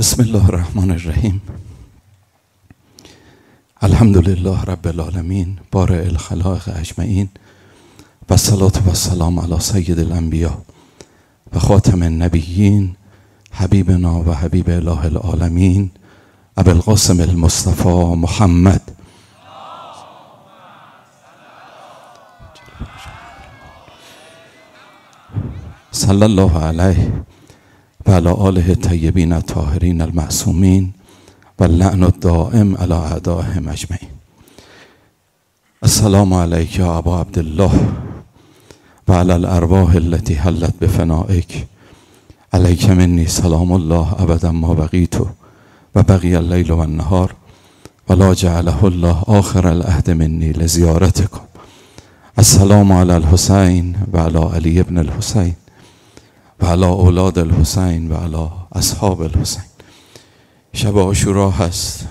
بسم الله الرحمن الرحیم الحمد لله رب العالمین بارع الخلاق اجمعین و صلات و سلام علی سید الانبیا و خاتم النبیین حبیبنا و حبیب اله العالمین ابوالقاسم المصطفی محمد صلی الله علیه وعلى آله الطيبين الطاهرين المعصومين و الدائم على اعدائهم اجمعين السلام عليك يا ابا عبد الله وعلى التي حلت بفنائك. عليك مني سلام الله ابدا ما بقيت و الليل والنهار و ولا جعله الله آخر العهد مني لزيارتكم. السلام على الحسين. وعلى علي بن ابن و علا اولاد الحسین و علا اصحاب الحسین شب آشورا هست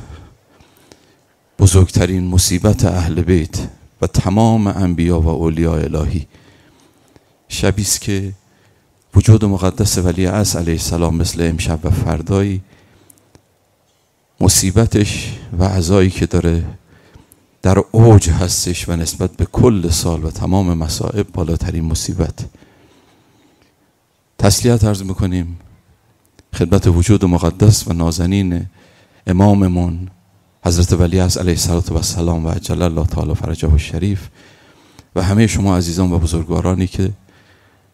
بزرگترین مصیبت اهل بیت و تمام انبیا و اولیاء الهی شبی است که وجود مقدس ولی از علیه السلام مثل امشب و فردایی مصیبتش و عزایی که داره در اوج هستش و نسبت به کل سال و تمام مصائب بالاترین مصیبت تسلیت عرض میکنیم خدمت وجود مقدس و نازنین اماممون حضرت ولی از علیه السلام و سلام و عجل الله تعالی فرجه و شریف و همه شما عزیزان و بزرگوارانی که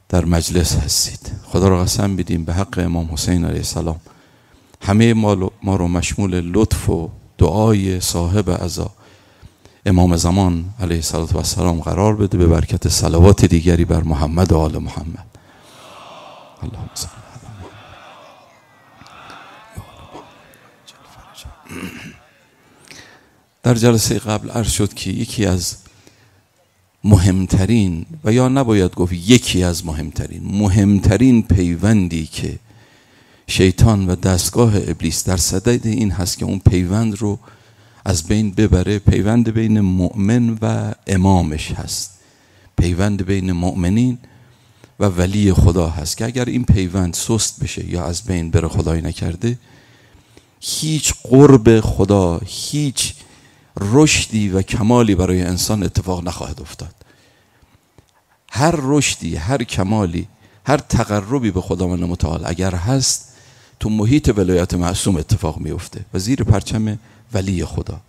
در مجلس هستید خدا را قسم بدیم به حق امام حسین علیه السلام همه ما رو مشمول لطف و دعای صاحب عزا امام زمان علیه السلام قرار بده به برکت سلوات دیگری بر محمد و آل محمد در جلسه قبل عرض شد که یکی از مهمترین و یا نباید گفت یکی از مهمترین مهمترین پیوندی که شیطان و دستگاه ابلیس در صدد این هست که اون پیوند رو از بین ببره پیوند بین مؤمن و امامش هست پیوند بین مؤمنین و ولی خدا هست که اگر این پیوند سست بشه یا از بین بره خدایی نکرده هیچ قرب خدا هیچ رشدی و کمالی برای انسان اتفاق نخواهد افتاد هر رشدی هر کمالی هر تقربی به خدا من متعال اگر هست تو محیط ولایت معصوم اتفاق میفته و زیر پرچم ولی خدا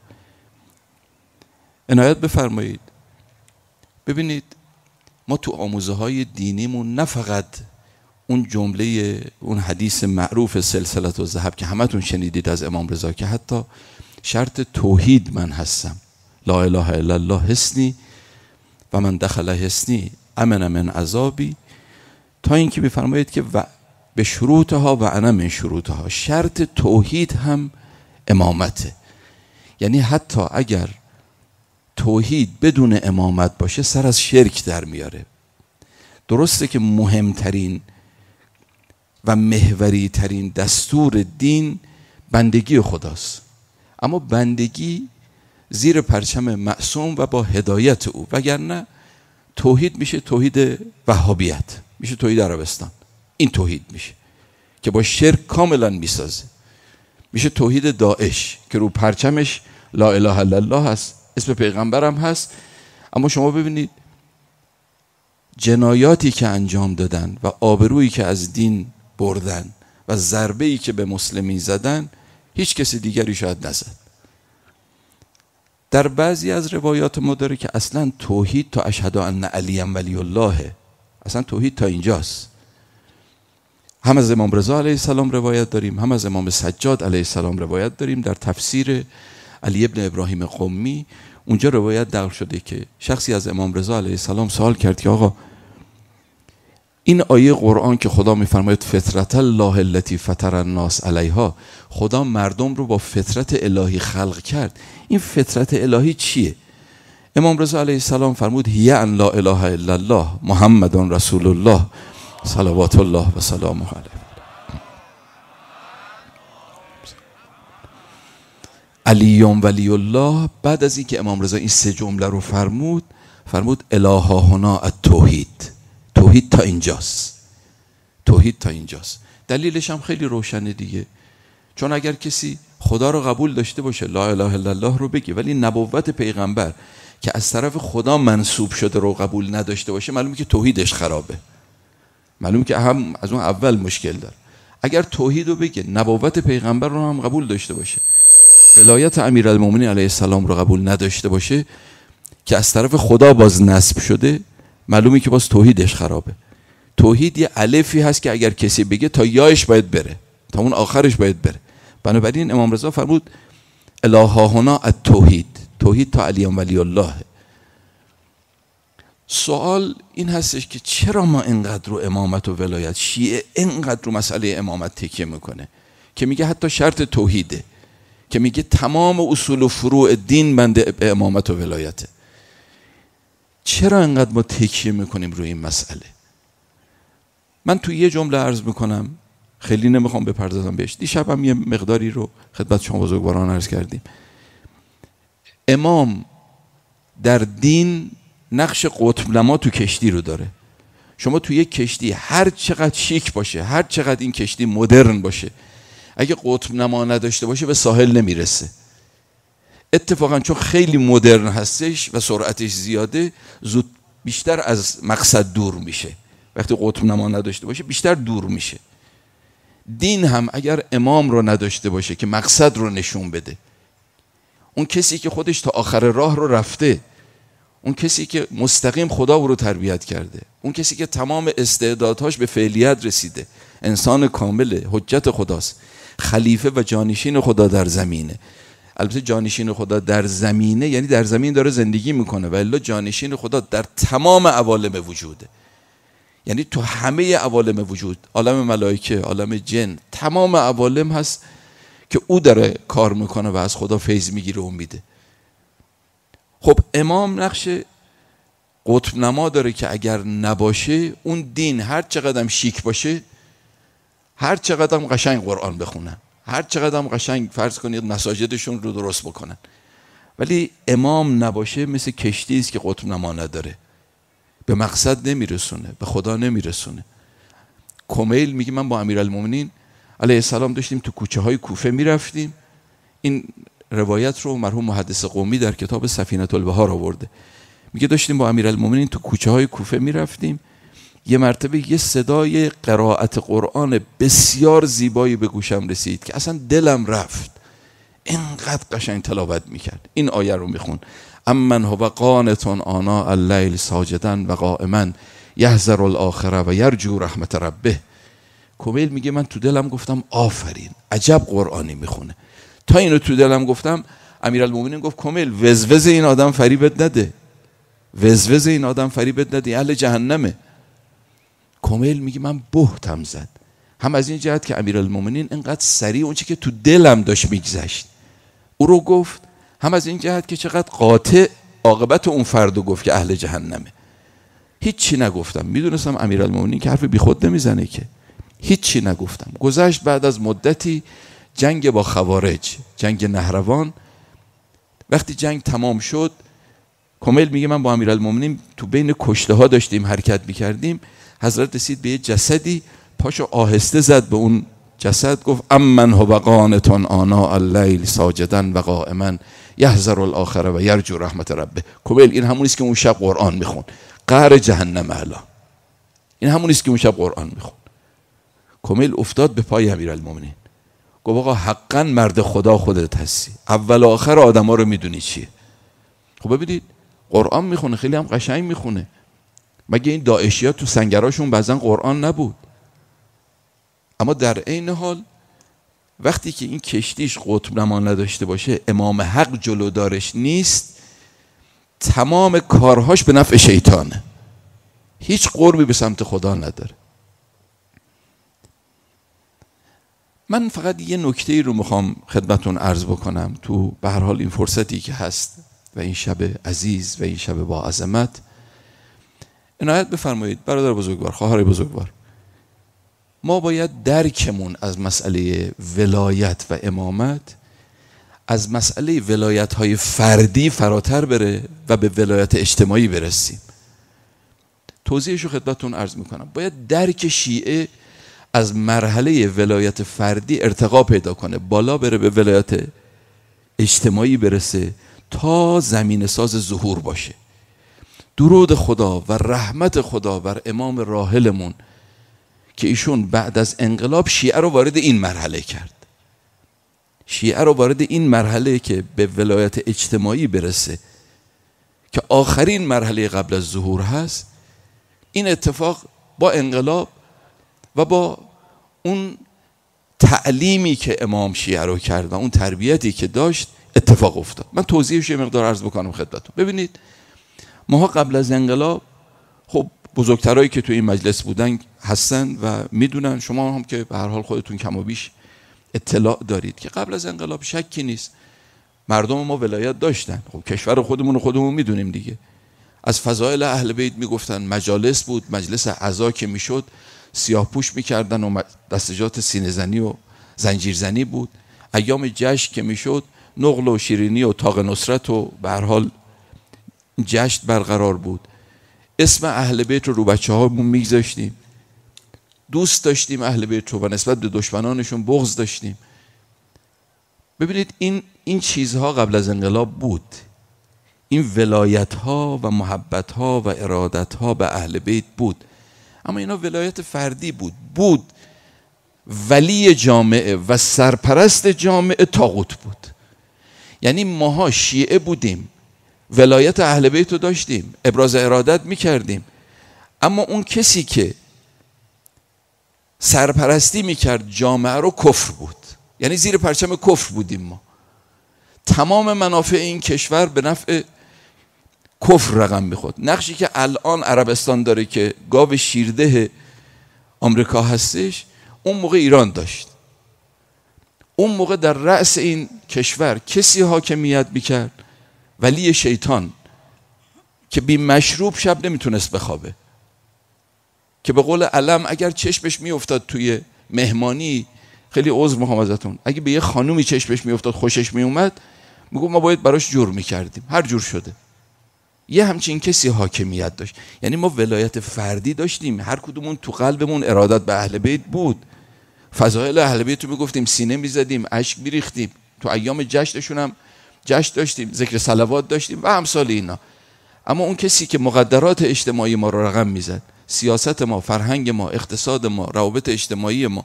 عنایت بفرمایید ببینید ما تو آموزه های دینیمون نه فقط اون جمله اون حدیث معروف سلسلت و ذهب که همتون شنیدید از امام رضا که حتی شرط توحید من هستم لا اله الا الله حسنی و من دخل حسنی امن من عذابی تا اینکه بفرمایید که و به شروطها و انا من شروطها شرط توحید هم امامته یعنی حتی اگر توحید بدون امامت باشه سر از شرک در میاره درسته که مهمترین و محوری ترین دستور دین بندگی خداست اما بندگی زیر پرچم معصوم و با هدایت او وگرنه توحید میشه توحید وهابیت میشه توحید عربستان این توحید میشه که با شرک کاملا میسازه میشه توحید داعش که رو پرچمش لا اله الا الله هست اسم پیغمبرم هست اما شما ببینید جنایاتی که انجام دادن و آبرویی که از دین بردن و ضربه که به مسلمین زدن هیچ کسی دیگری شاید نزد در بعضی از روایات ما داره که اصلا توحید تا اشهد ان علی ولی الله اصلا توحید تا اینجاست هم از امام رضا علیه السلام روایت داریم هم از امام سجاد علیه السلام روایت داریم در تفسیر علی ابن ابراهیم قمی اونجا روایت دقل شده که شخصی از امام رضا علیه السلام سوال کرد که آقا این آیه قرآن که خدا میفرماید فطرت الله التی فطر الناس علیها خدا مردم رو با فطرت الهی خلق کرد این فطرت الهی چیه امام رضا علیه السلام فرمود هی ان لا اله الا الله محمد رسول الله صلوات الله و سلامه علیه علی ولی الله بعد از اینکه امام رضا این سه جمله رو فرمود فرمود الها هنا التوحید توحید تا اینجاست توحید تا اینجاست دلیلش هم خیلی روشنه دیگه چون اگر کسی خدا رو قبول داشته باشه لا اله الا الله رو بگی ولی نبوت پیغمبر که از طرف خدا منصوب شده رو قبول نداشته باشه معلومه که توحیدش خرابه معلومه که هم از اون اول مشکل داره اگر توحید رو بگه نبوت پیغمبر رو هم قبول داشته باشه ولایت امیرالمومنین علیه السلام رو قبول نداشته باشه که از طرف خدا باز نسب شده معلومی که باز توحیدش خرابه توحید یه الفی هست که اگر کسی بگه تا یایش باید بره تا اون آخرش باید بره بنابراین امام رضا فرمود الها هنا التوحید توحید تا علی ولی الله سوال این هستش که چرا ما اینقدر رو امامت و ولایت شیعه اینقدر رو مسئله امامت تکیه میکنه که میگه حتی شرط توحیده که میگه تمام اصول و فروع دین بنده امامت و ولایته چرا انقدر ما تکیه میکنیم روی این مسئله من تو یه جمله عرض میکنم خیلی نمیخوام بپردازم بهش دیشب هم یه مقداری رو خدمت شما بزرگواران عرض کردیم امام در دین نقش قطب نما تو کشتی رو داره شما توی یک کشتی هر چقدر شیک باشه هر چقدر این کشتی مدرن باشه اگه قطب نما نداشته باشه به ساحل نمیرسه اتفاقا چون خیلی مدرن هستش و سرعتش زیاده زود بیشتر از مقصد دور میشه وقتی قطب نما نداشته باشه بیشتر دور میشه دین هم اگر امام رو نداشته باشه که مقصد رو نشون بده اون کسی که خودش تا آخر راه رو رفته اون کسی که مستقیم خدا رو تربیت کرده اون کسی که تمام استعدادهاش به فعلیت رسیده انسان کامله حجت خداست خلیفه و جانشین خدا در زمینه البته جانشین خدا در زمینه یعنی در زمین داره زندگی میکنه و الا جانشین خدا در تمام عوالم وجوده یعنی تو همه عوالم وجود عالم ملائکه عالم جن تمام عوالم هست که او داره کار میکنه و از خدا فیض میگیره و میده خب امام نقش قطب نما داره که اگر نباشه اون دین هر چقدر شیک باشه هر چقدر هم قشنگ قرآن بخونن هر چقدر هم قشنگ فرض کنید مساجدشون رو درست بکنن ولی امام نباشه مثل کشتی است که قطب نما نداره به مقصد نمیرسونه به خدا نمیرسونه کمیل میگه من با امیرالمومنین علیه السلام داشتیم تو کوچه های کوفه میرفتیم این روایت رو مرحوم محدث قومی در کتاب سفینه البهار آورده میگه داشتیم با امیرالمومنین تو کوچه های کوفه میرفتیم یه مرتبه یه صدای قرائت قرآن بسیار زیبایی به گوشم رسید که اصلا دلم رفت اینقدر قشنگ تلاوت میکرد این آیه رو میخون امن هو قانتون آنا اللیل ساجدن و قائما یحذر الاخره و یرجو رحمت ربه کومیل میگه من تو دلم گفتم آفرین عجب قرآنی میخونه تا اینو تو دلم گفتم امیرالمومنین گفت کومیل وزوز این آدم فریبت نده وزوز این آدم فریبت نده اهل جهنمه کومیل میگه من بهتم زد هم از این جهت که المومنین اینقدر سریع اونچه که تو دلم داشت میگذشت او رو گفت هم از این جهت که چقدر قاطع عاقبت اون فردو گفت که اهل جهنمه هیچی نگفتم میدونستم المومنین که حرف بیخود نمیزنه که هیچی نگفتم گذشت بعد از مدتی جنگ با خوارج جنگ نهروان وقتی جنگ تمام شد کمیل میگه من با امیرالمومنین تو بین کشته ها داشتیم حرکت میکردیم حضرت رسید به یه جسدی پاشو آهسته زد به اون جسد گفت ام من هو قانتون آنا اللیل ساجدن و قائما یحذر الاخره و یرجو رحمت ربه کوبل این همون است که اون شب قرآن میخون قهر جهنم اعلا این همون است که اون شب قرآن میخون کمیل افتاد به پای امیرالمومنین گفت آقا حقا مرد خدا خودت هستی اول و آخر آدما رو میدونی چیه خب ببینید قرآن میخونه خیلی هم قشنگ میخونه مگه این داعشی ها تو سنگراشون بعضا قرآن نبود اما در عین حال وقتی که این کشتیش قطب نما نداشته باشه امام حق جلودارش نیست تمام کارهاش به نفع شیطانه هیچ قربی به سمت خدا نداره من فقط یه نکته ای رو میخوام خدمتون عرض بکنم تو به هر حال این فرصتی که هست و این شب عزیز و این شب با عظمت عنایت بفرمایید برادر بزرگوار خواهر بزرگوار ما باید درکمون از مسئله ولایت و امامت از مسئله ولایت های فردی فراتر بره و به ولایت اجتماعی برسیم توضیحش رو خدمتتون عرض میکنم باید درک شیعه از مرحله ولایت فردی ارتقا پیدا کنه بالا بره به ولایت اجتماعی برسه تا زمین ساز ظهور باشه درود خدا و رحمت خدا بر امام راحلمون که ایشون بعد از انقلاب شیعه رو وارد این مرحله کرد شیعه رو وارد این مرحله که به ولایت اجتماعی برسه که آخرین مرحله قبل از ظهور هست این اتفاق با انقلاب و با اون تعلیمی که امام شیعه رو کرد و اون تربیتی که داشت اتفاق افتاد من توضیحش یه مقدار عرض بکنم خدمتتون ببینید ماها قبل از انقلاب خب بزرگترایی که تو این مجلس بودن هستن و میدونن شما هم که به هر حال خودتون کم و بیش اطلاع دارید که قبل از انقلاب شکی نیست مردم ما ولایت داشتن خب کشور خودمون خودمون میدونیم دیگه از فضایل اهل بیت میگفتن مجالس بود مجلس عزا که میشد سیاه پوش میکردن و دستجات سینزنی و زنجیرزنی بود ایام جشن که میشد نقل و شیرینی و تاق نصرت و به هر حال جشن برقرار بود اسم اهل بیت رو رو بچه هامون میگذاشتیم دوست داشتیم اهل بیت رو و نسبت به دشمنانشون بغض داشتیم ببینید این این چیزها قبل از انقلاب بود این ولایت ها و محبت ها و ارادت ها به اهل بیت بود اما اینا ولایت فردی بود بود ولی جامعه و سرپرست جامعه تاغوت بود یعنی ماها شیعه بودیم ولایت اهل بیت رو داشتیم ابراز ارادت میکردیم اما اون کسی که سرپرستی میکرد جامعه رو کفر بود یعنی زیر پرچم کفر بودیم ما تمام منافع این کشور به نفع کفر رقم میخورد نقشی که الان عربستان داره که گاو شیرده آمریکا هستش اون موقع ایران داشت اون موقع در رأس این کشور کسی حاکمیت میکرد ولی شیطان که بی مشروب شب نمیتونست بخوابه که به قول علم اگر چشمش میافتاد توی مهمانی خیلی عذر میخوام ازتون اگه به یه خانومی چشمش میافتاد خوشش میومد میگو ما باید براش جور میکردیم هر جور شده یه همچین کسی حاکمیت داشت یعنی ما ولایت فردی داشتیم هر کدومون تو قلبمون ارادت به اهل بیت بود فضایل اهل بیت رو میگفتیم سینه میزدیم اشک میریختیم تو ایام جشنشون هم جشن داشتیم ذکر سلوات داشتیم و همسال اینا اما اون کسی که مقدرات اجتماعی ما رو رقم میزد سیاست ما فرهنگ ما اقتصاد ما روابط اجتماعی ما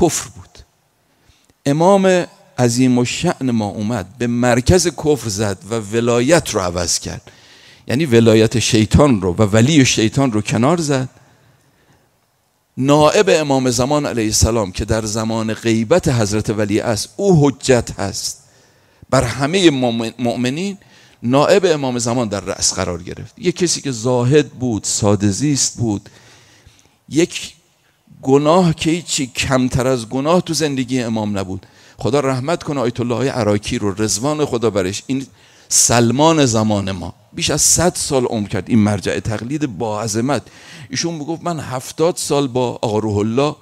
کفر بود امام عظیم و شعن ما اومد به مرکز کفر زد و ولایت رو عوض کرد یعنی ولایت شیطان رو و ولی شیطان رو کنار زد نائب امام زمان علیه السلام که در زمان غیبت حضرت ولی است او حجت هست بر همه مؤمنین نائب امام زمان در رأس قرار گرفت یک کسی که زاهد بود زیست بود یک گناه که هیچی کمتر از گناه تو زندگی امام نبود خدا رحمت کنه آیت الله عراکی رو رزوان خدا برش این سلمان زمان ما بیش از 100 سال عمر کرد این مرجع تقلید با عظمت ایشون میگفت من هفتاد سال با آقا روح الله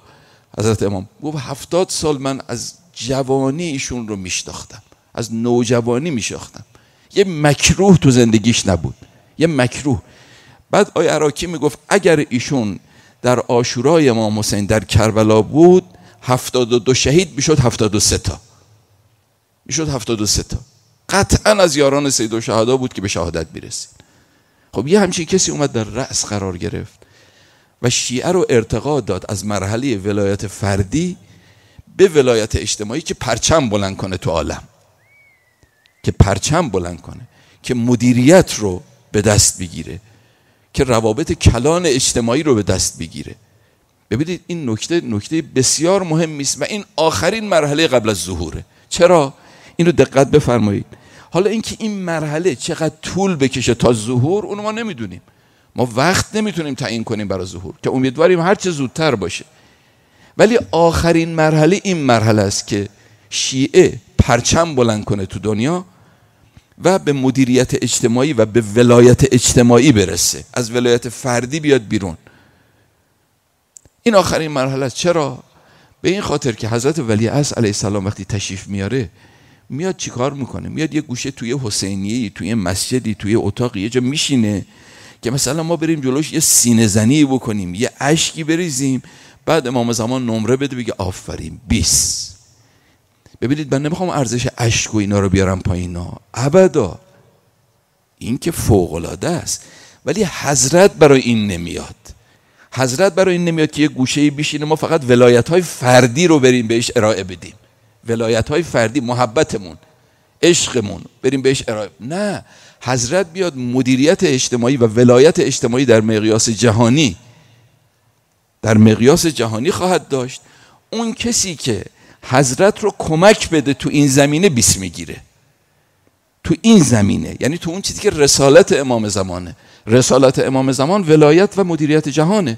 حضرت امام گفت هفتاد سال من از جوانی ایشون رو میشناختم از نوجوانی میشاختم یه مکروه تو زندگیش نبود یه مکروه بعد آی عراکی میگفت اگر ایشون در آشورای امام حسین در کربلا بود هفتاد و دو شهید میشد هفتاد و سه تا میشد هفتاد و سه تا قطعا از یاران سید و بود که به شهادت میرسید خب یه همچین کسی اومد در رأس قرار گرفت و شیعه رو ارتقا داد از مرحله ولایت فردی به ولایت اجتماعی که پرچم بلند کنه تو عالم که پرچم بلند کنه که مدیریت رو به دست بگیره که روابط کلان اجتماعی رو به دست بگیره ببینید این نکته نکته بسیار مهمی است و این آخرین مرحله قبل از ظهوره چرا اینو دقت بفرمایید حالا اینکه این مرحله چقدر طول بکشه تا ظهور اونو ما نمیدونیم ما وقت نمیتونیم تعیین کنیم برای ظهور که امیدواریم هر چه زودتر باشه ولی آخرین مرحله این مرحله است که شیعه پرچم بلند کنه تو دنیا و به مدیریت اجتماعی و به ولایت اجتماعی برسه از ولایت فردی بیاد بیرون این آخرین مرحله چرا به این خاطر که حضرت ولی از علیه السلام وقتی تشریف میاره میاد چیکار میکنه میاد یه گوشه توی حسینیه توی مسجدی توی اتاقی یه جا میشینه که مثلا ما بریم جلوش یه سینه زنی بکنیم یه اشکی بریزیم بعد امام زمان نمره بده بگه آفرین 20 ببینید من نمیخوام ارزش اشک و اینا رو بیارم پایین ها ابدا این که فوق العاده است ولی حضرت برای این نمیاد حضرت برای این نمیاد که یه گوشه ای بشینه ما فقط ولایت های فردی رو بریم بهش ارائه بدیم ولایت های فردی محبتمون عشقمون بریم بهش ارائه نه حضرت بیاد مدیریت اجتماعی و ولایت اجتماعی در مقیاس جهانی در مقیاس جهانی خواهد داشت اون کسی که حضرت رو کمک بده تو این زمینه بیس میگیره تو این زمینه یعنی تو اون چیزی که رسالت امام زمانه رسالت امام زمان ولایت و مدیریت جهانه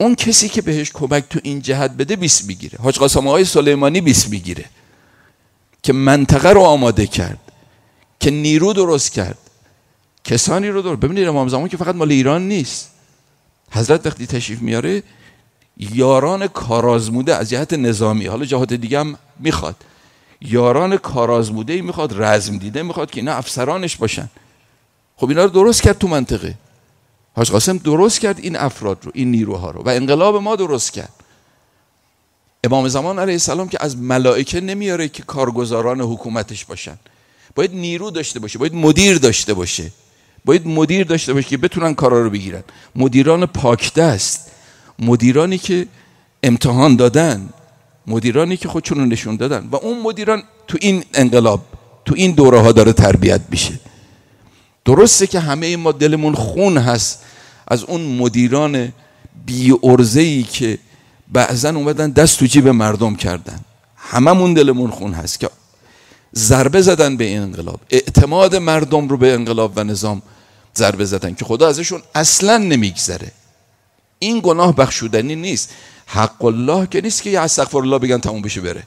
اون کسی که بهش کمک تو این جهت بده بیس میگیره حاج قاسم آقای سلیمانی بیس میگیره که منطقه رو آماده کرد که نیرو درست کرد کسانی رو دور ببینید امام زمان که فقط مال ایران نیست حضرت وقتی تشریف میاره یاران کارازموده از جهت نظامی حالا جهات دیگه هم میخواد یاران کارازموده ای میخواد رزم دیده میخواد که اینا افسرانش باشن خب اینا رو درست کرد تو منطقه حاج قاسم درست کرد این افراد رو این نیروها رو و انقلاب ما درست کرد امام زمان علیه السلام که از ملائکه نمیاره که کارگزاران حکومتش باشن باید نیرو داشته باشه باید مدیر داشته باشه باید مدیر داشته باشه که بتونن کارا رو بگیرن مدیران پاکده است مدیرانی که امتحان دادن مدیرانی که خودشون رو نشون دادن و اون مدیران تو این انقلاب تو این دوره ها داره تربیت میشه درسته که همه ما دلمون خون هست از اون مدیران بی ای که بعضا اومدن دست تو جیب مردم کردن هممون دلمون خون هست که ضربه زدن به این انقلاب اعتماد مردم رو به انقلاب و نظام ضربه زدن که خدا ازشون اصلا نمیگذره این گناه بخشودنی نیست حق الله که نیست که یه استغفر الله بگن تموم بشه بره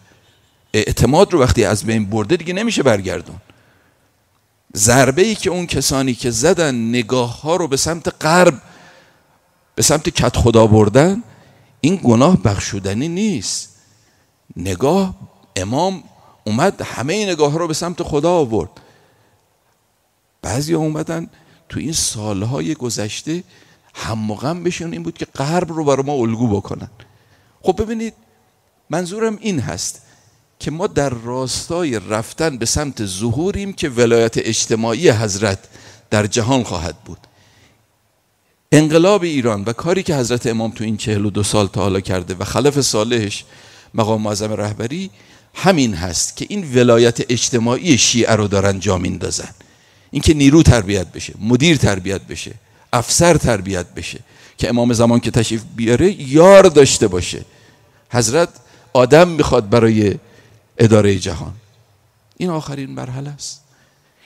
اعتماد رو وقتی از بین برده دیگه نمیشه برگردون ضربه ای که اون کسانی که زدن نگاه ها رو به سمت غرب به سمت کت خدا بردن این گناه بخشودنی نیست نگاه امام اومد همه نگاه رو به سمت خدا آورد بعضی ها اومدن تو این سالهای گذشته هم و غم بشون این بود که غرب رو برای ما الگو بکنن خب ببینید منظورم این هست که ما در راستای رفتن به سمت ظهوریم که ولایت اجتماعی حضرت در جهان خواهد بود انقلاب ایران و کاری که حضرت امام تو این چهل و دو سال تا حالا کرده و خلف صالحش مقام معظم رهبری همین هست که این ولایت اجتماعی شیعه رو دارن جا این اینکه نیرو تربیت بشه مدیر تربیت بشه افسر تربیت بشه که امام زمان که تشریف بیاره یار داشته باشه حضرت آدم میخواد برای اداره جهان این آخرین مرحله است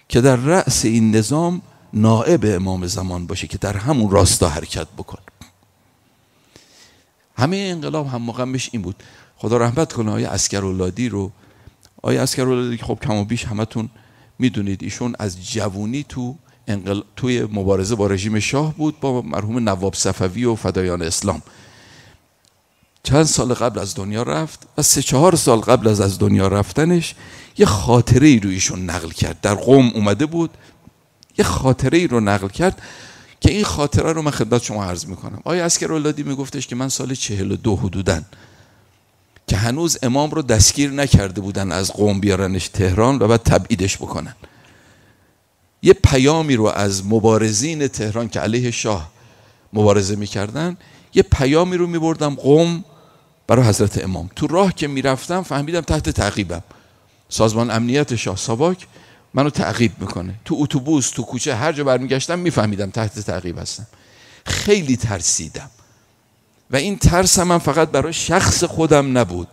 که در رأس این نظام نائب امام زمان باشه که در همون راستا حرکت بکن همه انقلاب هم مقامش این بود خدا رحمت کنه آیا اسکرولادی رو آیا اسکرولادی که خب کم و بیش همتون میدونید ایشون از جوونی تو انقل... توی مبارزه با رژیم شاه بود با مرحوم نواب صفوی و فدایان اسلام چند سال قبل از دنیا رفت و سه چهار سال قبل از از دنیا رفتنش یه خاطره ای رو نقل کرد در قوم اومده بود یه خاطره ای رو نقل کرد که این خاطره رو من خدمت شما عرض میکنم آیا اسکر اولادی میگفتش که من سال چهل و دو حدودن که هنوز امام رو دستگیر نکرده بودن از قوم بیارنش تهران و بعد تبعیدش بکنن یه پیامی رو از مبارزین تهران که علیه شاه مبارزه میکردن یه پیامی رو میبردم قوم برای حضرت امام تو راه که میرفتم فهمیدم تحت تعقیبم سازمان امنیت شاه ساواک منو تعقیب میکنه تو اتوبوس تو کوچه هر جا برمیگشتم میفهمیدم تحت تعقیب هستم خیلی ترسیدم و این ترس من فقط برای شخص خودم نبود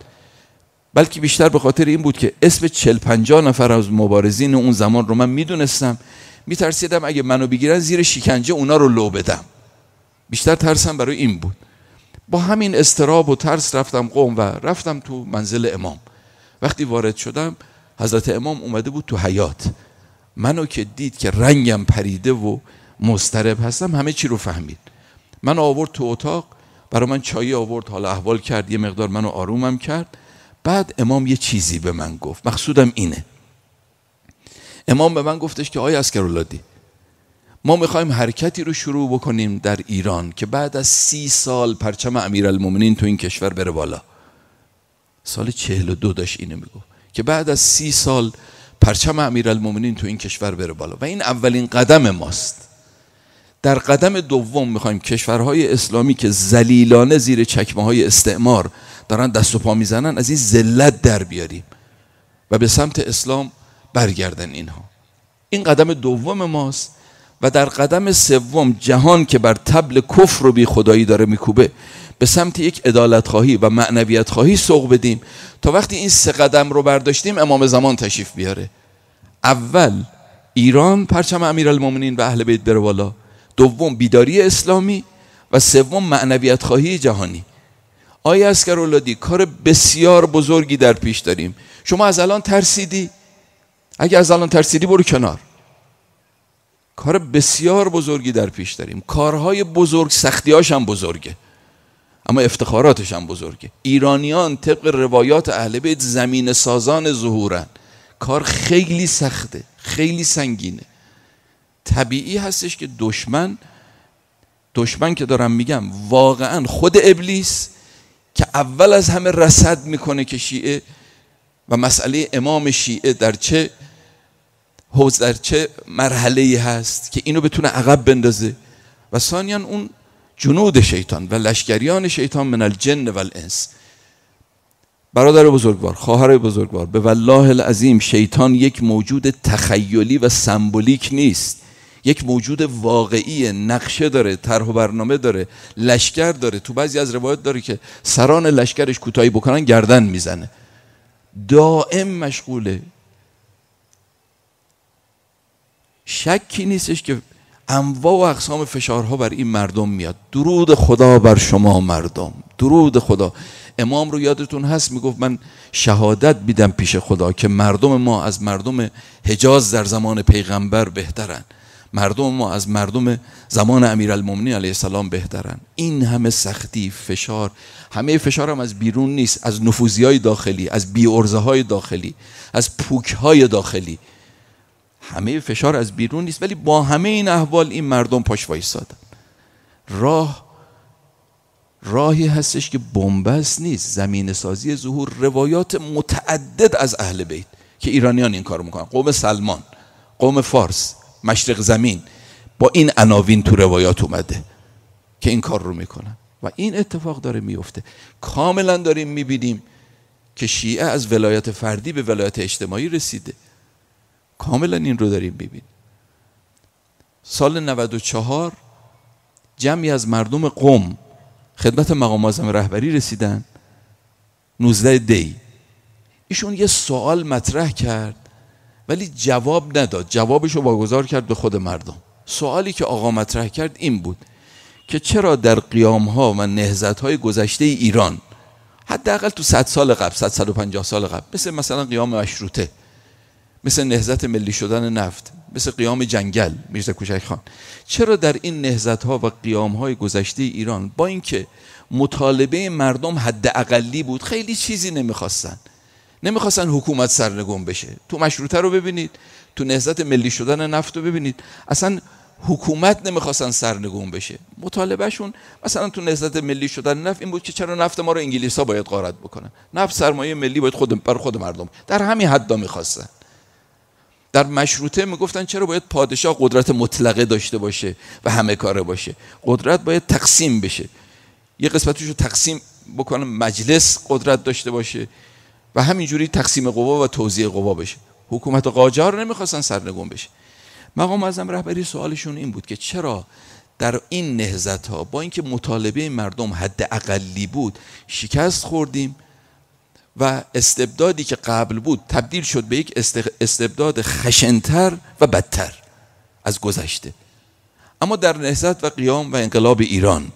بلکه بیشتر به خاطر این بود که اسم چل پنجا نفر از مبارزین اون زمان رو من میدونستم میترسیدم اگه منو بگیرن زیر شکنجه اونا رو لو بدم بیشتر ترسم برای این بود با همین استراب و ترس رفتم قوم و رفتم تو منزل امام وقتی وارد شدم حضرت امام اومده بود تو حیات منو که دید که رنگم پریده و مسترب هستم همه چی رو فهمید من آورد تو اتاق برای من چایی آورد حالا احوال کرد یه مقدار منو آرومم کرد بعد امام یه چیزی به من گفت مقصودم اینه امام به من گفتش که آیا ولادی؟ ما میخوایم حرکتی رو شروع بکنیم در ایران که بعد از سی سال پرچم امیرالمومنین تو این کشور بره بالا سال چهل و دو داشت اینو میگو که بعد از سی سال پرچم امیرالمومنین تو این کشور بره بالا و این اولین قدم ماست در قدم دوم میخوایم کشورهای اسلامی که زلیلانه زیر چکمه های استعمار دارن دست و پا میزنن از این ذلت در بیاریم و به سمت اسلام برگردن اینها این قدم دوم ماست و در قدم سوم جهان که بر تبل کفر و بی خدایی داره میکوبه به سمت یک ادالت خواهی و معنویت خواهی سوق بدیم تا وقتی این سه قدم رو برداشتیم امام زمان تشریف بیاره اول ایران پرچم امیرالمومنین و اهل بیت بره بالا دوم بیداری اسلامی و سوم معنویت خواهی جهانی آیا اسکرالادی کار بسیار بزرگی در پیش داریم شما از الان ترسیدی اگه از الان ترسیدی برو کنار کار بسیار بزرگی در پیش داریم کارهای بزرگ سختیاش هم بزرگه اما افتخاراتش هم بزرگه ایرانیان طبق روایات اهل بیت زمین سازان ظهورن کار خیلی سخته خیلی سنگینه طبیعی هستش که دشمن دشمن که دارم میگم واقعا خود ابلیس که اول از همه رسد میکنه که شیعه و مسئله امام شیعه در چه حوز چه مرحله ای هست که اینو بتونه عقب بندازه و ثانیان اون جنود شیطان و لشکریان شیطان من الجن و الانس برادر بزرگوار خواهر بزرگوار به والله العظیم شیطان یک موجود تخیلی و سمبولیک نیست یک موجود واقعی نقشه داره طرح و برنامه داره لشکر داره تو بعضی از روایات داره که سران لشکرش کوتاهی بکنن گردن میزنه دائم مشغوله شکی نیستش که انواع و اقسام فشارها بر این مردم میاد درود خدا بر شما مردم درود خدا امام رو یادتون هست میگفت من شهادت میدم پیش خدا که مردم ما از مردم حجاز در زمان پیغمبر بهترن مردم ما از مردم زمان امیرالمومنین علیه السلام بهترن این همه سختی فشار همه فشار هم از بیرون نیست از نفوزی های داخلی از بی های داخلی از پوک های داخلی همه فشار از بیرون نیست ولی با همه این احوال این مردم پاش وایستادن راه راهی هستش که بنبست نیست زمین سازی ظهور روایات متعدد از اهل بیت که ایرانیان این کار میکنن قوم سلمان قوم فارس مشرق زمین با این عناوین تو روایات اومده که این کار رو میکنن و این اتفاق داره میفته کاملا داریم میبینیم که شیعه از ولایت فردی به ولایت اجتماعی رسیده کاملا این رو داریم ببین سال 94 جمعی از مردم قوم خدمت مقام اعظم رهبری رسیدن 19 دی ایشون یه سوال مطرح کرد ولی جواب نداد جوابش رو واگذار کرد به خود مردم سوالی که آقا مطرح کرد این بود که چرا در قیام ها و نهزت های گذشته ایران حداقل تو 100 سال قبل 100 150 سال قبل مثل مثلا قیام مشروطه مثل نهزت ملی شدن نفت مثل قیام جنگل میرزا کوچک خان چرا در این نهزت ها و قیام های گذشته ایران با اینکه مطالبه مردم حد اقلی بود خیلی چیزی نمیخواستن نمیخواستن حکومت سرنگون بشه تو مشروطه رو ببینید تو نهزت ملی شدن نفت رو ببینید اصلا حکومت نمیخواستن سرنگون بشه مطالبهشون مثلا تو نهضت ملی شدن نفت این بود که چرا نفت ما رو انگلیس ها باید غارت بکنن نفت سرمایه ملی باید خود بر خود مردم در همین حدا میخواستن در مشروطه میگفتن چرا باید پادشاه قدرت مطلقه داشته باشه و همه کاره باشه قدرت باید تقسیم بشه یه قسمتش رو تقسیم بکنم مجلس قدرت داشته باشه و همینجوری تقسیم قوا و توزیع قوا بشه حکومت قاجار نمیخواستن سرنگون بشه مقام اعظم رهبری سوالشون این بود که چرا در این نهزت ها با اینکه مطالبه مردم حد اقلی بود شکست خوردیم و استبدادی که قبل بود تبدیل شد به یک استبداد خشنتر و بدتر از گذشته اما در نهضت و قیام و انقلاب ایران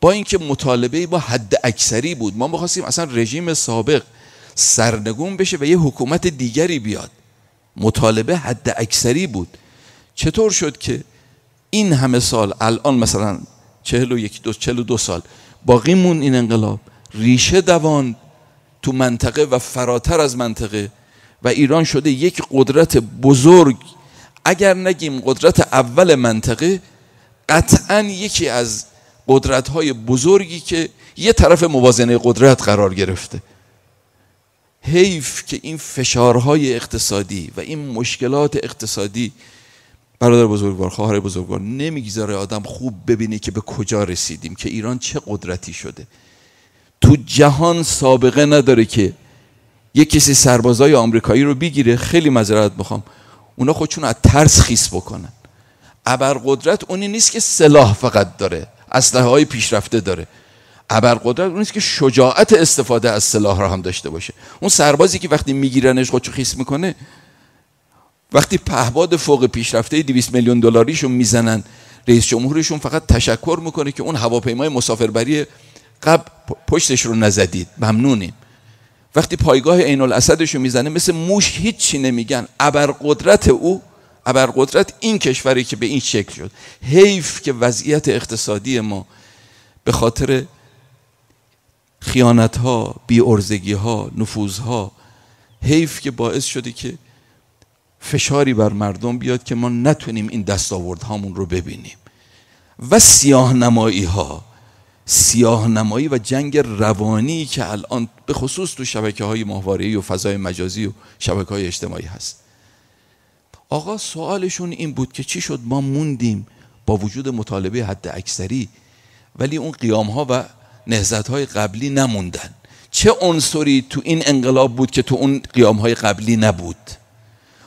با اینکه مطالبه با حد اکثری بود ما میخواستیم اصلا رژیم سابق سرنگون بشه و یه حکومت دیگری بیاد مطالبه حد اکثری بود چطور شد که این همه سال الان مثلا چهل و یکی دو, چهل و دو سال باقیمون این انقلاب ریشه دواند تو منطقه و فراتر از منطقه و ایران شده یک قدرت بزرگ اگر نگیم قدرت اول منطقه قطعا یکی از قدرت های بزرگی که یه طرف موازنه قدرت قرار گرفته حیف که این فشارهای اقتصادی و این مشکلات اقتصادی برادر بزرگوار خواهر بزرگوار نمیگذاره آدم خوب ببینه که به کجا رسیدیم که ایران چه قدرتی شده تو جهان سابقه نداره که یه کسی سربازای آمریکایی رو بگیره خیلی معذرت میخوام اونا خودشون از ترس خیس بکنن ابرقدرت اونی نیست که سلاح فقط داره اسلحه های پیشرفته داره ابرقدرت اون نیست که شجاعت استفاده از سلاح را هم داشته باشه اون سربازی که وقتی میگیرنش خودشو خیس میکنه وقتی پهباد فوق پیشرفته 200 میلیون دلاریشون میزنن رئیس جمهورشون فقط تشکر میکنه که اون هواپیمای مسافربری قبل پشتش رو نزدید ممنونیم وقتی پایگاه عین الاسدش رو میزنه مثل موش هیچی نمیگن ابرقدرت او ابرقدرت این کشوری که به این شکل شد حیف که وضعیت اقتصادی ما به خاطر خیانت ها بی ارزگی ها نفوذ ها حیف که باعث شده که فشاری بر مردم بیاد که ما نتونیم این دستاورد هامون رو ببینیم و سیاه نمایی ها سیاه نمایی و جنگ روانی که الان به خصوص تو شبکه های و فضای مجازی و شبکه های اجتماعی هست آقا سوالشون این بود که چی شد ما موندیم با وجود مطالبه حد اکثری ولی اون قیام ها و نهزت های قبلی نموندن چه عنصری تو این انقلاب بود که تو اون قیام های قبلی نبود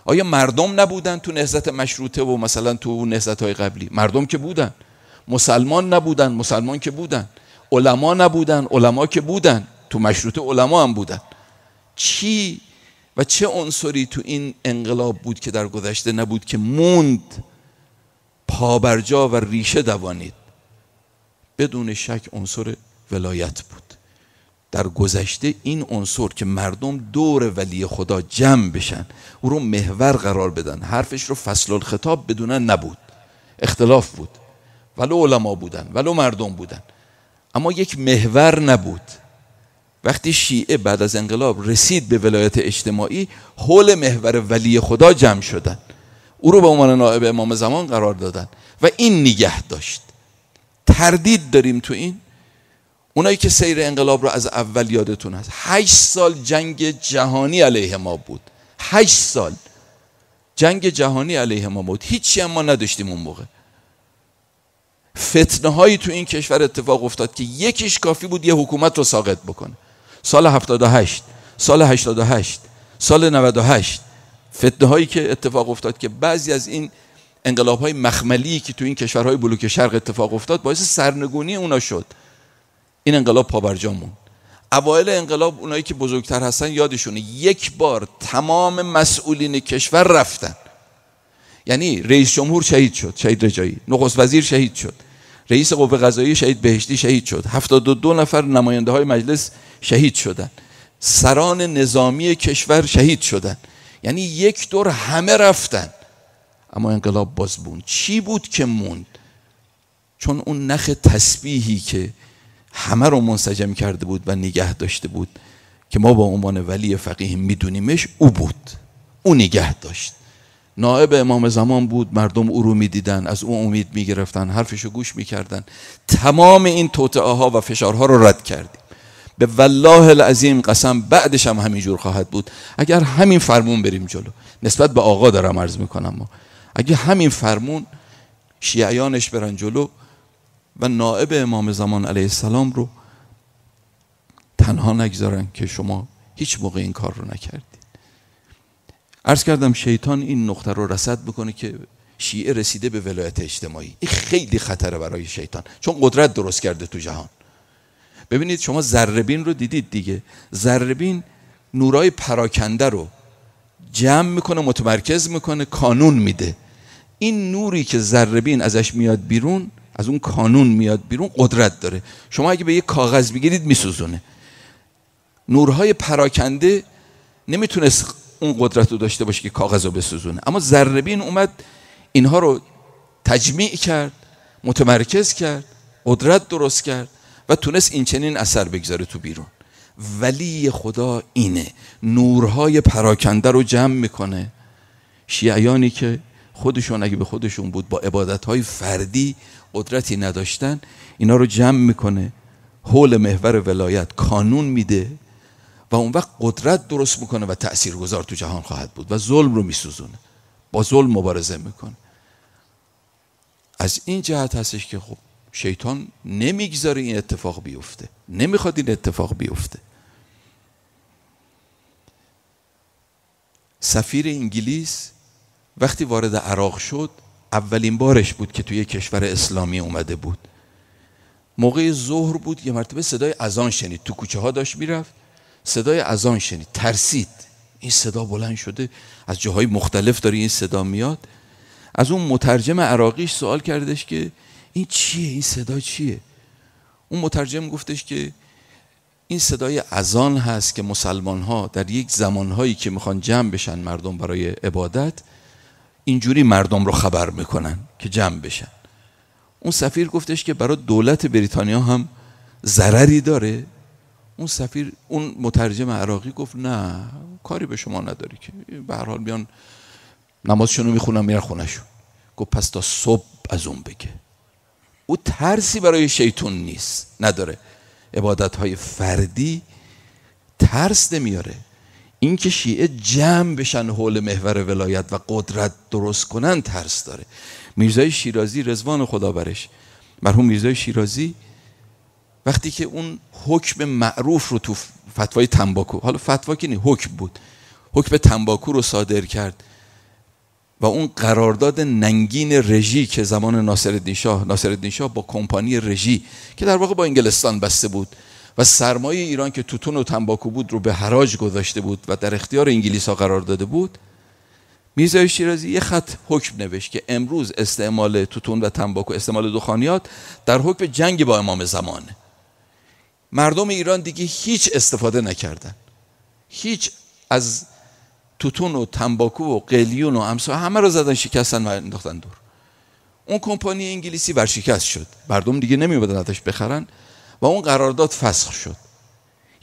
آیا مردم نبودن تو نهزت مشروطه و مثلا تو نهزت های قبلی مردم که بودن مسلمان نبودن مسلمان که بودن علما نبودن علما که بودن تو مشروط علما هم بودن چی و چه عنصری تو این انقلاب بود که در گذشته نبود که موند پابرجا و ریشه دوانید بدون شک عنصر ولایت بود در گذشته این عنصر که مردم دور ولی خدا جمع بشن او رو محور قرار بدن حرفش رو فصل الخطاب بدونن نبود اختلاف بود ولو علما بودن ولو مردم بودن اما یک محور نبود وقتی شیعه بعد از انقلاب رسید به ولایت اجتماعی حول محور ولی خدا جمع شدن او رو به عنوان نائب امام زمان قرار دادن و این نگه داشت تردید داریم تو این اونایی که سیر انقلاب رو از اول یادتون هست هشت سال جنگ جهانی علیه ما بود هشت سال جنگ جهانی علیه ما بود هیچی هم ما نداشتیم اون موقع فتنه هایی تو این کشور اتفاق افتاد که یکیش کافی بود یه حکومت رو ساقط بکنه سال 78 سال 88 سال 98 فتنه هایی که اتفاق افتاد که بعضی از این انقلاب های مخملی که تو این کشورهای بلوک شرق اتفاق افتاد باعث سرنگونی اونا شد این انقلاب پابرجا موند اوایل انقلاب اونایی که بزرگتر هستن یادشونه یک بار تمام مسئولین کشور رفتن یعنی رئیس جمهور شهید شد شهید رجایی نخست وزیر شهید شد رئیس قوه قضاییه شهید بهشتی شهید شد 72 نفر نماینده های مجلس شهید شدند سران نظامی کشور شهید شدند یعنی یک دور همه رفتن اما انقلاب باز بون چی بود که موند چون اون نخ تسبیحی که همه رو منسجم کرده بود و نگه داشته بود که ما با عنوان ولی فقیه میدونیمش او بود او نگه داشت نائب امام زمان بود مردم او رو میدیدن از او امید میگرفتن رو گوش میکردن تمام این توطعه ها و فشارها رو رد کردیم به والله العظیم قسم بعدش هم همینجور خواهد بود اگر همین فرمون بریم جلو نسبت به آقا دارم عرض میکنم ما اگه همین فرمون شیعیانش برن جلو و نائب امام زمان علیه السلام رو تنها نگذارن که شما هیچ موقع این کار رو نکردید عرض کردم شیطان این نقطه رو رسد بکنه که شیعه رسیده به ولایت اجتماعی این خیلی خطره برای شیطان چون قدرت درست کرده تو جهان ببینید شما زربین رو دیدید دیگه زربین نورای پراکنده رو جمع میکنه متمرکز میکنه کانون میده این نوری که زربین ازش میاد بیرون از اون کانون میاد بیرون قدرت داره شما اگه به یه کاغذ بگیرید میسوزونه نورهای پراکنده نمیتونست اون قدرت رو داشته باشه که کاغذ رو بسوزونه اما زربین اومد اینها رو تجمیع کرد متمرکز کرد قدرت درست کرد و تونست این چنین اثر بگذاره تو بیرون ولی خدا اینه نورهای پراکنده رو جمع میکنه شیعیانی که خودشون اگه به خودشون بود با عبادتهای فردی قدرتی نداشتن اینا رو جمع میکنه حول محور ولایت کانون میده و اون وقت قدرت درست میکنه و تأثیر گذار تو جهان خواهد بود و ظلم رو میسوزونه با ظلم مبارزه میکنه از این جهت هستش که خب شیطان نمیگذاره این اتفاق بیفته نمیخواد این اتفاق بیفته سفیر انگلیس وقتی وارد عراق شد اولین بارش بود که توی کشور اسلامی اومده بود موقع ظهر بود یه مرتبه صدای اذان شنید تو کوچه ها داشت میرفت صدای اذان شنید ترسید این صدا بلند شده از جاهای مختلف داره این صدا میاد از اون مترجم عراقیش سوال کردش که این چیه این صدا چیه اون مترجم گفتش که این صدای اذان هست که مسلمان ها در یک زمان هایی که میخوان جمع بشن مردم برای عبادت اینجوری مردم رو خبر میکنن که جمع بشن اون سفیر گفتش که برای دولت بریتانیا هم ضرری داره اون سفیر اون مترجم عراقی گفت نه کاری به شما نداری که به هر حال بیان نمازشون رو میخونن میرن خونشون گفت پس تا صبح از اون بگه او ترسی برای شیطون نیست نداره عبادت های فردی ترس نمیاره که شیعه جمع بشن حول محور ولایت و قدرت درست کنن ترس داره میرزای شیرازی رزوان خدا برش مرحوم میرزای شیرازی وقتی که اون حکم معروف رو تو فتوای تنباکو حالا فتوا که حکم بود حکم تنباکو رو صادر کرد و اون قرارداد ننگین رژی که زمان الدین شاه الدین شاه با کمپانی رژی که در واقع با انگلستان بسته بود و سرمایه ایران که توتون و تنباکو بود رو به حراج گذاشته بود و در اختیار انگلیس ها قرار داده بود میرزای شیرازی یه خط حکم نوشت که امروز استعمال توتون و تنباکو استعمال دخانیات در حکم جنگ با امام زمانه مردم ایران دیگه هیچ استفاده نکردن هیچ از توتون و تنباکو و قلیون و امسا همه رو زدن شکستن و انداختن دور اون کمپانی انگلیسی ورشکست شد مردم دیگه نمیبودن ازش بخرن و اون قرارداد فسخ شد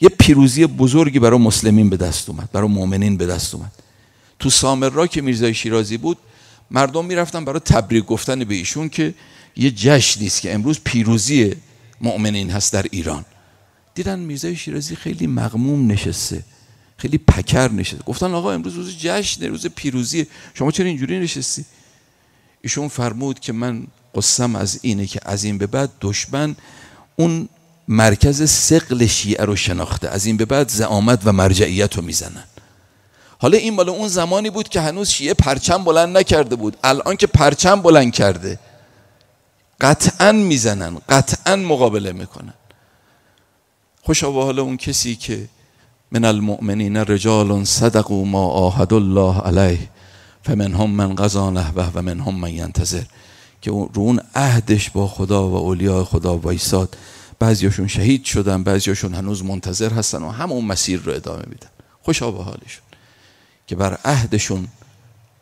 یه پیروزی بزرگی برای مسلمین به دست اومد برای مؤمنین به دست اومد تو را که میرزای شیرازی بود مردم میرفتن برای تبریک گفتن به ایشون که یه جشنی است که امروز پیروزی مؤمنین هست در ایران دیدن میرزای شیرازی خیلی مغموم نشسته خیلی پکر نشسته گفتن آقا امروز روز جشن روز پیروزی شما چرا اینجوری نشستی ایشون فرمود که من قصم از اینه که از این به بعد دشمن اون مرکز سقل شیعه رو شناخته از این به بعد زعامت و مرجعیت رو میزنن حالا این بالا اون زمانی بود که هنوز شیعه پرچم بلند نکرده بود الان که پرچم بلند کرده قطعا میزنن قطعا مقابله میکنن خوش به حال اون کسی که من المؤمنین رجال صدقوا ما آهد الله علیه هم من قضا نهبه و هم من ینتظر که رو اون عهدش با خدا و اولیاء خدا وایساد بعضیاشون شهید شدن بعضیاشون هنوز منتظر هستن و همون مسیر رو ادامه میدن خوشا به حالشون که بر عهدشون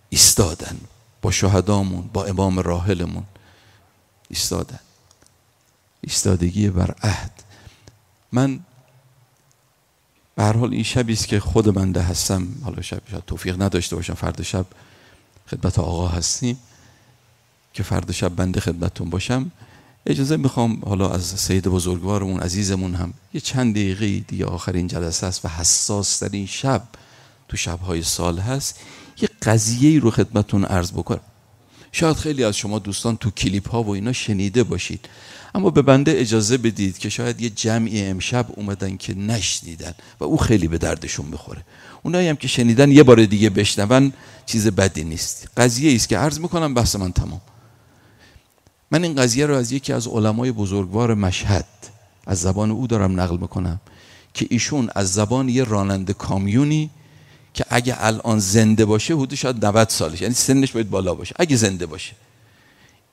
ایستادن با شهدامون با امام راحلمون ایستادن ایستادگی بر عهد من به حال این شبی است که خود بنده هستم حالا شب شاید توفیق نداشته باشم فردا شب خدمت آقا هستیم که فرد شب بنده خدمتتون باشم اجازه میخوام حالا از سید بزرگوارمون عزیزمون هم یه چند دقیقه دیگه آخرین جلسه است و حساس این شب تو شبهای سال هست یه قضیه رو خدمتون عرض بکنم شاید خیلی از شما دوستان تو کلیپ ها و اینا شنیده باشید اما به بنده اجازه بدید که شاید یه جمعی امشب اومدن که نشنیدن و او خیلی به دردشون میخوره. اونایی هم که شنیدن یه بار دیگه بشنون چیز بدی نیست قضیه است که عرض میکنم بحث من تمام من این قضیه رو از یکی از علمای بزرگوار مشهد از زبان او دارم نقل میکنم که ایشون از زبان یه راننده کامیونی که اگه الان زنده باشه حدود شاید 90 سالش یعنی سنش باید بالا باشه اگه زنده باشه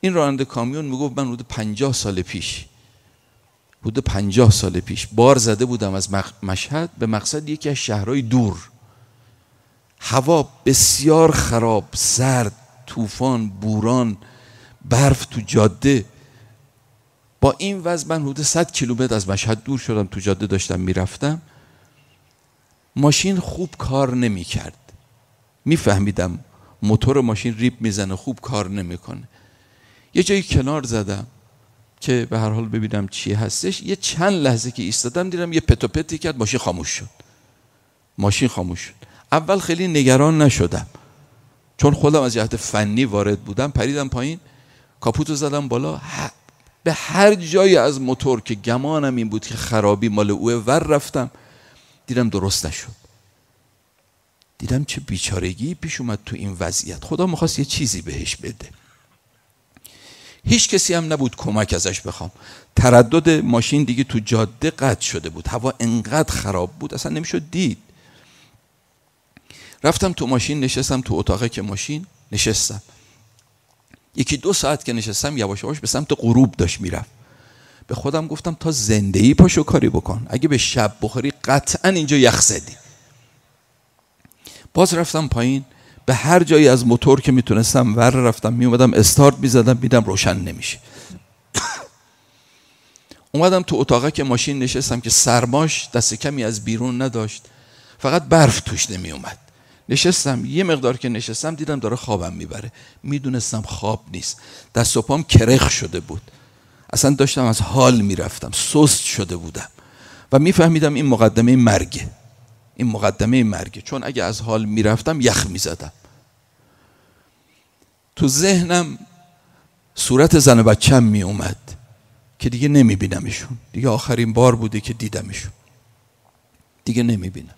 این راننده کامیون میگفت من حدود 50 سال پیش حدود 50 سال پیش بار زده بودم از مشهد به مقصد یکی از شهرهای دور هوا بسیار خراب سرد طوفان بوران برف تو جاده با این وضع من حدود 100 کیلومتر از مشهد دور شدم تو جاده داشتم میرفتم ماشین خوب کار نمیکرد میفهمیدم موتور ماشین ریپ میزنه خوب کار نمیکنه یه جایی کنار زدم که به هر حال ببینم چی هستش یه چند لحظه که ایستادم دیدم یه پتو پتی کرد ماشین خاموش شد ماشین خاموش شد اول خیلی نگران نشدم چون خودم از جهت فنی وارد بودم پریدم پایین کاپوتو زدم بالا به هر جایی از موتور که گمانم این بود که خرابی مال اوه ور رفتم دیدم درست نشد دیدم چه بیچارگی پیش اومد تو این وضعیت خدا میخواست یه چیزی بهش بده هیچ کسی هم نبود کمک ازش بخوام تردد ماشین دیگه تو جاده قطع شده بود هوا انقدر خراب بود اصلا نمیشد دید رفتم تو ماشین نشستم تو اتاق که ماشین نشستم یکی دو ساعت که نشستم یواش یواش به سمت غروب داشت میرفت به خودم گفتم تا زنده ای پاشو کاری بکن اگه به شب بخوری قطعا اینجا یخ زدی باز رفتم پایین به هر جایی از موتور که میتونستم ور رفتم میومدم استارت میزدم میدم روشن نمیشه اومدم تو اتاقه که ماشین نشستم که سرماش دست کمی از بیرون نداشت فقط برف توش نمی اومد نشستم یه مقدار که نشستم دیدم داره خوابم میبره میدونستم خواب نیست دست و پام کرخ شده بود اصلا داشتم از حال میرفتم سست شده بودم و میفهمیدم این مقدمه مرگه این مقدمه مرگه چون اگه از حال میرفتم یخ میزدم تو ذهنم صورت زن و بچم می اومد که دیگه نمی بینمشون دیگه آخرین بار بوده که دیدمشون دیگه نمی بینم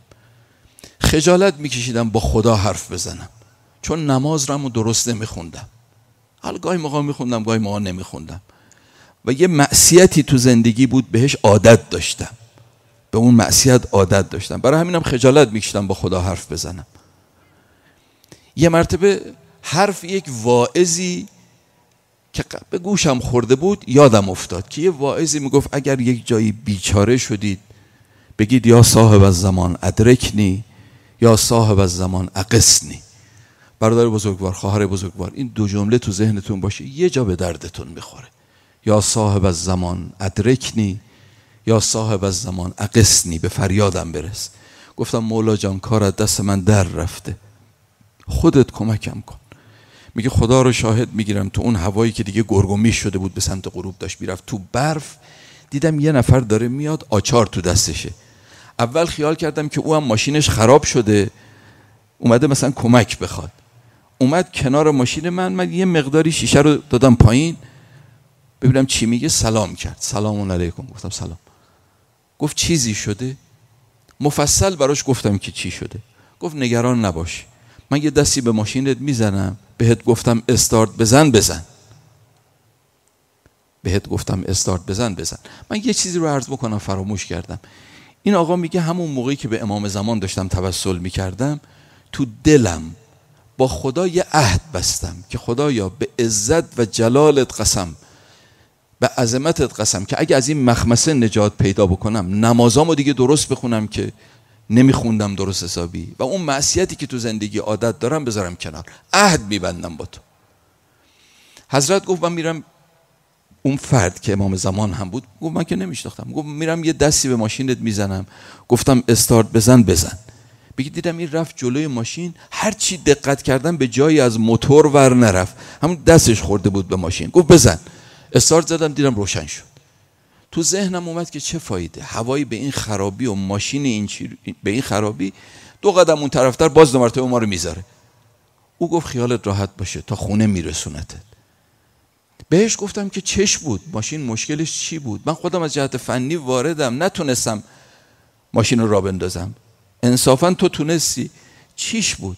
خجالت میکشیدم با خدا حرف بزنم چون نماز رو درست نمی خوندم حالا گاهی موقع می خوندم گاهی موقع نمی و یه معصیتی تو زندگی بود بهش عادت داشتم به اون معصیت عادت داشتم برای همینم خجالت میکشتم با خدا حرف بزنم یه مرتبه حرف یک واعظی که به گوشم خورده بود یادم افتاد که یه واعظی میگفت اگر یک جایی بیچاره شدید بگید یا صاحب از زمان ادرکنی یا صاحب از زمان اقسنی برادر بزرگوار خواهر بزرگوار این دو جمله تو ذهنتون باشه یه جا به دردتون میخوره یا صاحب از زمان ادرکنی یا صاحب از زمان اقسنی به فریادم برس گفتم مولا جان کار از دست من در رفته خودت کمکم کن میگه خدا رو شاهد میگیرم تو اون هوایی که دیگه گرگومی شده بود به سمت غروب داشت میرفت تو برف دیدم یه نفر داره میاد آچار تو دستشه اول خیال کردم که او هم ماشینش خراب شده اومده مثلا کمک بخواد اومد کنار ماشین من من یه مقداری شیشه رو دادم پایین ببینم چی میگه سلام کرد سلام علیکم گفتم سلام گفت چیزی شده مفصل براش گفتم که چی شده گفت نگران نباش من یه دستی به ماشینت میزنم بهت گفتم استارت بزن بزن بهت گفتم استارت بزن بزن من یه چیزی رو عرض بکنم فراموش کردم این آقا میگه همون موقعی که به امام زمان داشتم توسل میکردم تو دلم با خدا یه عهد بستم که خدایا به عزت و جلالت قسم به عظمتت قسم که اگه از این مخمسه نجات پیدا بکنم نمازامو دیگه درست بخونم که نمیخوندم درست حسابی و اون معصیتی که تو زندگی عادت دارم بذارم کنار عهد میبندم با تو حضرت گفت من میرم اون فرد که امام زمان هم بود گفت من که نمیشناختم گفت میرم یه دستی به ماشینت میزنم گفتم استارت بزن بزن بگی دیدم این رفت جلوی ماشین هر چی دقت کردم به جایی از موتور ور نرفت همون دستش خورده بود به ماشین گفت بزن استارت زدم دیدم روشن شد تو ذهنم اومد که چه فایده هوایی به این خرابی و ماشین این به این خرابی دو قدم اون طرفتر باز دو مرتبه ما رو میذاره او گفت خیالت راحت باشه تا خونه میرسونتت بهش گفتم که چش بود ماشین مشکلش چی بود من خودم از جهت فنی واردم نتونستم ماشین رو را بندازم انصافا تو تونستی چیش بود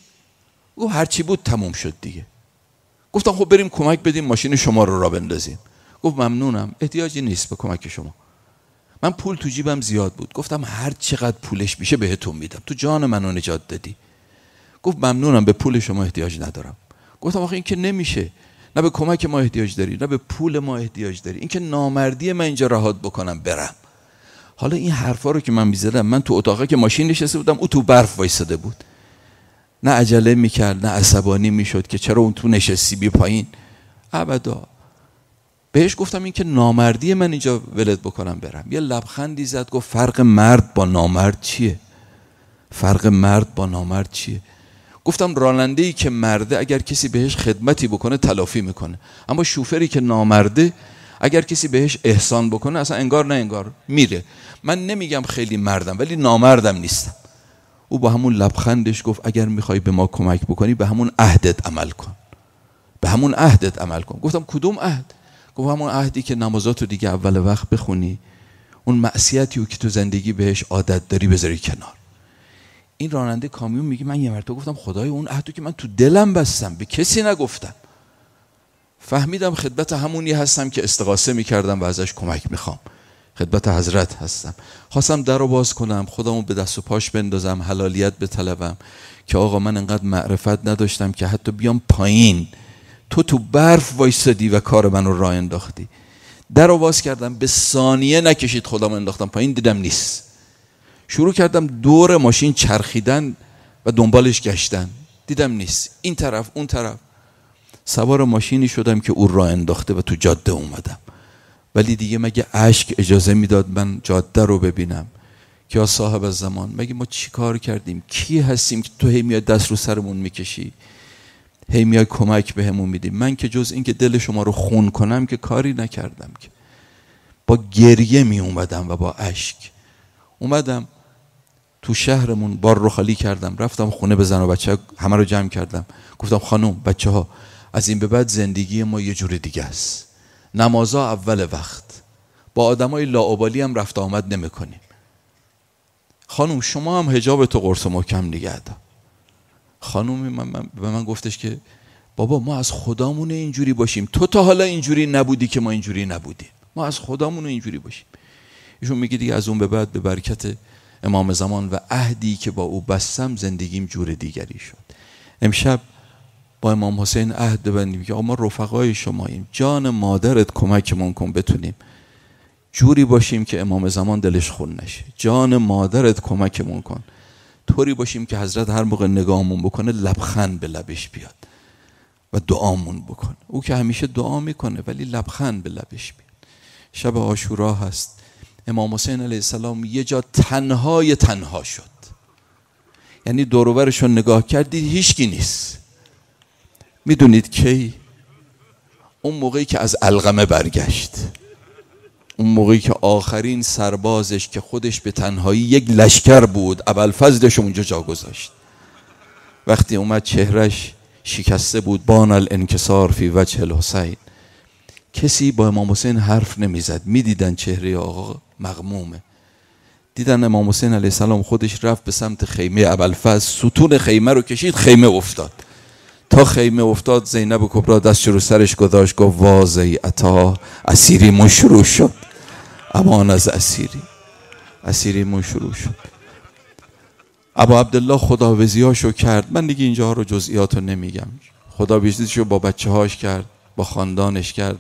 او هرچی بود تموم شد دیگه گفتم خب بریم کمک بدیم ماشین شما رو را بندازیم گفت ممنونم احتیاجی نیست به کمک شما من پول تو جیبم زیاد بود گفتم هر چقدر پولش میشه بهتون میدم تو جان منو نجات دادی گفت ممنونم به پول شما احتیاج ندارم گفتم آخه این که نمیشه نه به کمک ما احتیاج داری نه به پول ما احتیاج داری که نامردی من اینجا راحت بکنم برم حالا این حرفا رو که من میزدم من تو اتاقه که ماشین نشسته بودم او تو برف وایساده بود نه عجله میکرد نه عصبانی میشد که چرا اون تو نشستی بی پایین ابدا بهش گفتم این که نامردی من اینجا ولد بکنم برم یه لبخندی زد گفت فرق مرد با نامرد چیه فرق مرد با نامرد چیه گفتم راننده ای که مرده اگر کسی بهش خدمتی بکنه تلافی میکنه اما شوفری که نامرده اگر کسی بهش احسان بکنه اصلا انگار نه انگار میره من نمیگم خیلی مردم ولی نامردم نیستم او با همون لبخندش گفت اگر میخوای به ما کمک بکنی به همون عهدت عمل کن به همون عهدت عمل کن گفتم کدوم عهد خب همون عهدی که نمازاتو دیگه اول وقت بخونی اون معصیتی که تو زندگی بهش عادت داری بذاری کنار این راننده کامیون میگه من یه مرتبه گفتم خدای اون عهدو که من تو دلم بستم به کسی نگفتم فهمیدم خدمت همونی هستم که استقاسه میکردم و ازش کمک میخوام خدمت حضرت هستم خواستم در رو باز کنم خودمو به دست و پاش بندازم حلالیت طلبم که آقا من انقدر معرفت نداشتم که حتی بیام پایین تو تو برف وایستادی و کار منو را انداختی در رو باز کردم به ثانیه نکشید خودم انداختم پایین دیدم نیست شروع کردم دور ماشین چرخیدن و دنبالش گشتن دیدم نیست این طرف اون طرف سوار ماشینی شدم که او را انداخته و تو جاده اومدم ولی دیگه مگه عشق اجازه میداد من جاده رو ببینم که یا صاحب زمان مگه ما چی کار کردیم کی هستیم که تو هی میاد دست رو سرمون میکشی هی میای کمک بهمون به میدی من که جز اینکه دل شما رو خون کنم که کاری نکردم که با گریه می اومدم و با اشک اومدم تو شهرمون بار رو خالی کردم رفتم خونه به و بچه همه رو جمع کردم گفتم خانم بچه ها از این به بعد زندگی ما یه جور دیگه است نمازا اول وقت با آدمای لاابالی هم رفت آمد نمیکنیم خانم شما هم حجاب تو قرص محکم نگه دار خانومی به من گفتش که بابا ما از خدامون اینجوری باشیم تو تا حالا اینجوری نبودی که ما اینجوری نبودیم ما از خدامون اینجوری باشیم ایشون میگه دیگه از اون به بعد به برکت امام زمان و عهدی که با او بستم زندگیم جور دیگری شد امشب با امام حسین عهد ببندیم که ما رفقای شماییم جان مادرت کمکمون کن بتونیم جوری باشیم که امام زمان دلش خون نشه جان مادرت کمکمون کن طوری باشیم که حضرت هر موقع نگاهمون بکنه لبخند به لبش بیاد و دعامون بکنه او که همیشه دعا میکنه ولی لبخند به لبش بیاد شب آشورا هست امام حسین علیه السلام یه جا تنهای تنها شد یعنی دوروبرش رو نگاه کردید هیچکی نیست میدونید کی اون موقعی که از القمه برگشت اون موقعی که آخرین سربازش که خودش به تنهایی یک لشکر بود اول فضلش اونجا جا گذاشت وقتی اومد چهرش شکسته بود بان الانکسار فی وجه الحسین کسی با امام حسین حرف نمیزد میدیدن چهره آقا مغمومه دیدن امام حسین علیه السلام خودش رفت به سمت خیمه ابلفز ستون خیمه رو کشید خیمه افتاد تا خیمه افتاد زینب کبرا دست رو سرش گذاشت گفت وازی اتا، اسیری مشروع شد امان از اسیری اسیریمون شروع شد ابا عبدالله خداوزیاشو کرد من دیگه اینجا رو جزئیات رو نمیگم رو با بچه هاش کرد با خاندانش کرد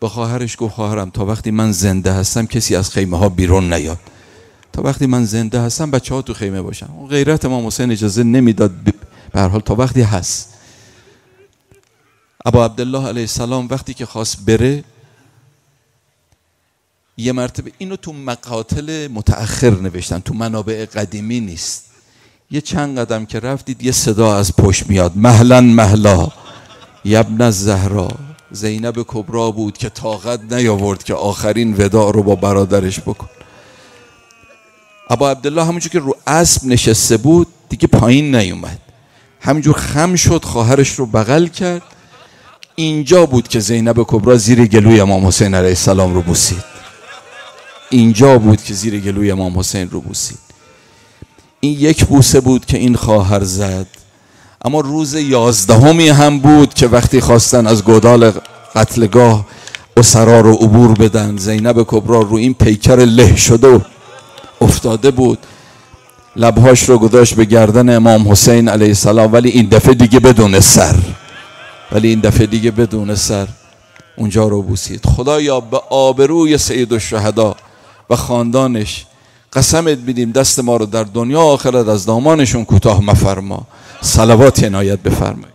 به خواهرش گفت خواهرم تا وقتی من زنده هستم کسی از خیمه ها بیرون نیاد تا وقتی من زنده هستم بچه ها تو خیمه باشن اون غیرت ما حسین اجازه نمیداد به هر حال تا وقتی هست ابا عبدالله علیه السلام وقتی که خواست بره یه مرتبه اینو تو مقاتل متأخر نوشتن تو منابع قدیمی نیست یه چند قدم که رفتید یه صدا از پشت میاد مهلا مهلا یبن زهرا زینب کبرا بود که طاقت نیاورد که آخرین ودا رو با برادرش بکن ابا عبدالله همونجور که رو اسب نشسته بود دیگه پایین نیومد همینجور خم شد خواهرش رو بغل کرد اینجا بود که زینب کبرا زیر گلوی امام حسین علیه السلام رو بوسید اینجا بود که زیر گلوی امام حسین رو بوسید این یک بوسه بود که این خواهر زد اما روز یازدهمی هم بود که وقتی خواستن از گودال قتلگاه اسرا رو عبور بدن زینب کبرا رو این پیکر له شده افتاده بود لبهاش رو گذاشت به گردن امام حسین علیه السلام ولی این دفعه دیگه بدون سر ولی این دفعه دیگه بدون سر اونجا رو بوسید خدایا به آبروی سید و و خاندانش قسمت بیدیم دست ما رو در دنیا آخرت از دامانشون کوتاه مفرما صلوات عنایت بفرمای.